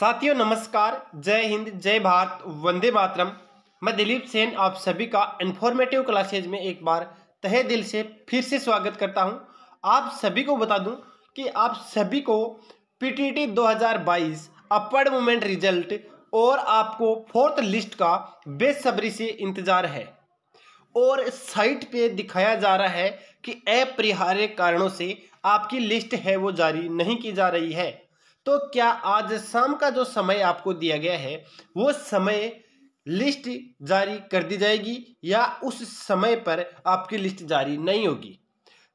साथियों नमस्कार जय हिंद जय भारत वंदे मातरम मैं दिलीप सेन आप सभी का इन्फॉर्मेटिव क्लासेज में एक बार तहे दिल से फिर से स्वागत करता हूं आप सभी को बता दूं कि आप सभी को पीटीटी 2022 अपर मूमेंट रिजल्ट और आपको फोर्थ लिस्ट का बेसब्री से इंतज़ार है और साइट पे दिखाया जा रहा है कि अपरिहार्य कारणों से आपकी लिस्ट है वो जारी नहीं की जा रही है तो क्या आज शाम का जो समय आपको दिया गया है वो समय लिस्ट जारी कर दी जाएगी या उस समय पर आपकी लिस्ट जारी नहीं होगी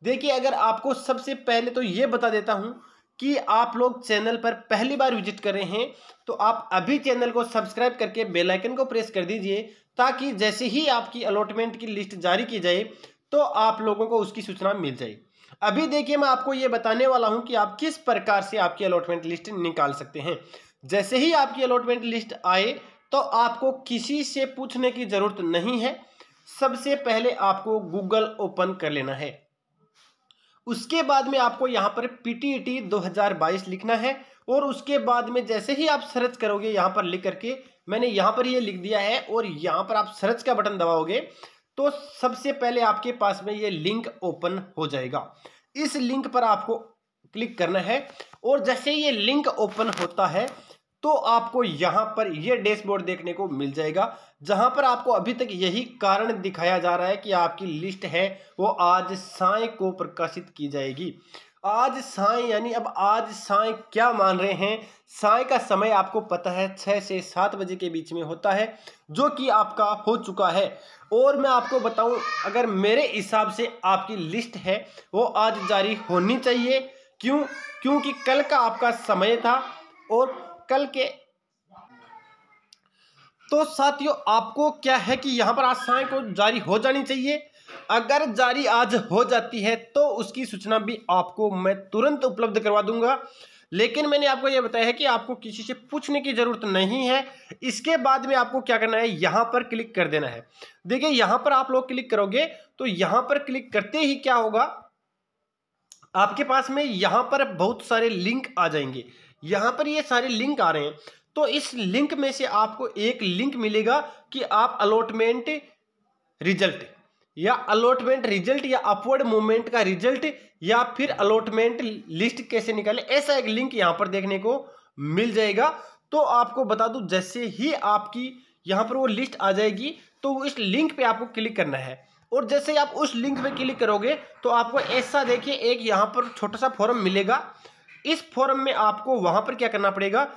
देखिए अगर आपको सबसे पहले तो ये बता देता हूँ कि आप लोग चैनल पर पहली बार विजिट कर रहे हैं तो आप अभी चैनल को सब्सक्राइब करके बेल आइकन को प्रेस कर दीजिए ताकि जैसे ही आपकी अलॉटमेंट की लिस्ट जारी की जाए तो आप लोगों को उसकी सूचना मिल जाए अभी देखिए मैं आपको ये बताने वाला हूँ कि आप किस प्रकार से आपकी अलॉटमेंट लिस्ट निकाल सकते हैं जैसे ही आपकी अलॉटमेंट लिस्ट आए तो आपको किसी से पूछने की ज़रूरत नहीं है सबसे पहले आपको गूगल ओपन कर लेना है उसके बाद में आपको यहाँ पर पीटीईटी e 2022 लिखना है और उसके बाद में जैसे ही आप सर्च करोगे यहाँ पर लिख करके मैंने यहाँ पर ये यह लिख दिया है और यहाँ पर आप सर्च का बटन दबाओगे तो सबसे पहले आपके पास में ये लिंक ओपन हो जाएगा इस लिंक पर आपको क्लिक करना है और जैसे ये लिंक ओपन होता है तो आपको यहां पर यह डैशबोर्ड देखने को मिल जाएगा जहां पर आपको अभी तक यही कारण दिखाया जा रहा है कि आपकी लिस्ट है वो आज साय को प्रकाशित की जाएगी आज साय यानी अब आज साय क्या मान रहे हैं साय का समय आपको पता है छः से सात बजे के बीच में होता है जो कि आपका हो चुका है और मैं आपको बताऊं अगर मेरे हिसाब से आपकी लिस्ट है वो आज जारी होनी चाहिए क्यों क्योंकि कल का आपका समय था और कल के तो साथियों आपको क्या है कि यहाँ पर आज साय को जारी हो जानी चाहिए अगर जारी आज हो जाती है तो उसकी सूचना भी आपको मैं तुरंत उपलब्ध करवा दूंगा लेकिन मैंने आपको यह बताया है कि आपको किसी से पूछने की ज़रूरत नहीं है इसके बाद में आपको क्या करना है यहां पर क्लिक कर देना है देखिए यहां पर आप लोग क्लिक करोगे तो यहां पर क्लिक करते ही क्या होगा आपके पास में यहां पर बहुत सारे लिंक आ जाएंगे यहां पर ये सारे लिंक आ रहे हैं तो इस लिंक में से आपको एक लिंक मिलेगा कि आप अलॉटमेंट रिजल्ट या अलॉटमेंट रिजल्ट या अपवर्ड मूवमेंट का रिजल्ट या फिर अलॉटमेंट लिस्ट कैसे निकाले ऐसा एक लिंक यहां पर देखने को मिल जाएगा तो आपको बता दूं जैसे ही आपकी यहां पर वो लिस्ट आ जाएगी तो इस लिंक पे आपको क्लिक करना है और जैसे ही आप उस लिंक पे क्लिक करोगे तो आपको ऐसा देखिए एक यहाँ पर छोटा सा फॉर्म मिलेगा इस फॉर्म में आपको वहाँ पर क्या करना पड़ेगा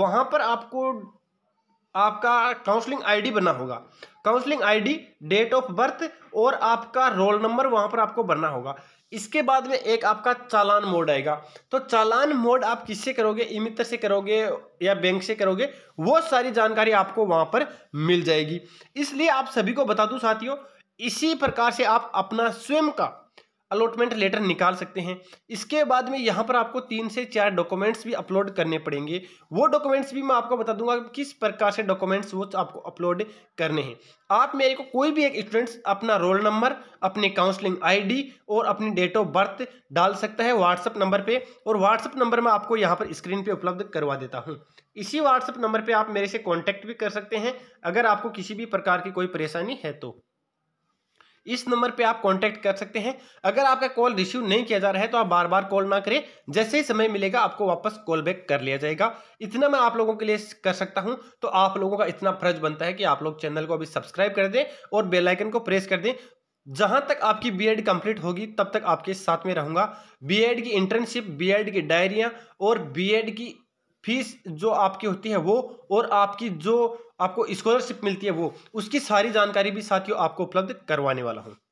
वहाँ पर आपको आपका काउंसलिंग आईडी बनना होगा counselling ID date of birth और आपका रोल नंबर वहां पर आपको बनना होगा इसके बाद में एक आपका चालान मोड आएगा तो चालान मोड आप किससे करोगे ई मित्र से करोगे या बैंक से करोगे वो सारी जानकारी आपको वहां पर मिल जाएगी इसलिए आप सभी को बता दूं साथियों इसी प्रकार से आप अपना स्वयं का अलॉटमेंट लेटर निकाल सकते हैं इसके बाद में यहाँ पर आपको तीन से चार डॉक्यूमेंट्स भी अपलोड करने पड़ेंगे वो डॉक्यूमेंट्स भी मैं आपको बता दूंगा किस प्रकार से डॉक्यूमेंट्स वो आपको अपलोड करने हैं आप मेरे को कोई भी एक स्टूडेंट्स अपना रोल नंबर अपने काउंसलिंग आईडी और अपनी डेट ऑफ बर्थ डाल सकता है व्हाट्सअप नंबर पर और व्हाट्सअप नंबर मैं आपको यहाँ पर स्क्रीन पर उपलब्ध करवा देता हूँ इसी व्हाट्सअप नंबर पर आप मेरे से कॉन्टैक्ट भी कर सकते हैं अगर आपको किसी भी प्रकार की कोई परेशानी है तो इस नंबर पे आप कांटेक्ट कर सकते हैं अगर आपका कॉल रिसीव नहीं किया जा रहा है तो आप बार बार कॉल ना करें जैसे ही समय मिलेगा आपको वापस कॉल बैक कर लिया जाएगा इतना मैं आप लोगों के लिए कर सकता हूं तो आप लोगों का इतना फर्ज बनता है कि आप लोग चैनल को अभी सब्सक्राइब कर दें और बेलाइकन को प्रेस कर दें जहां तक आपकी बी कंप्लीट होगी तब तक आपके साथ में रहूंगा बी की इंटर्नशिप बी की डायरिया और बी की फीस जो आपकी होती है वो और आपकी जो आपको स्कॉलरशिप मिलती है वो उसकी सारी जानकारी भी साथियों आपको उपलब्ध करवाने वाला हूँ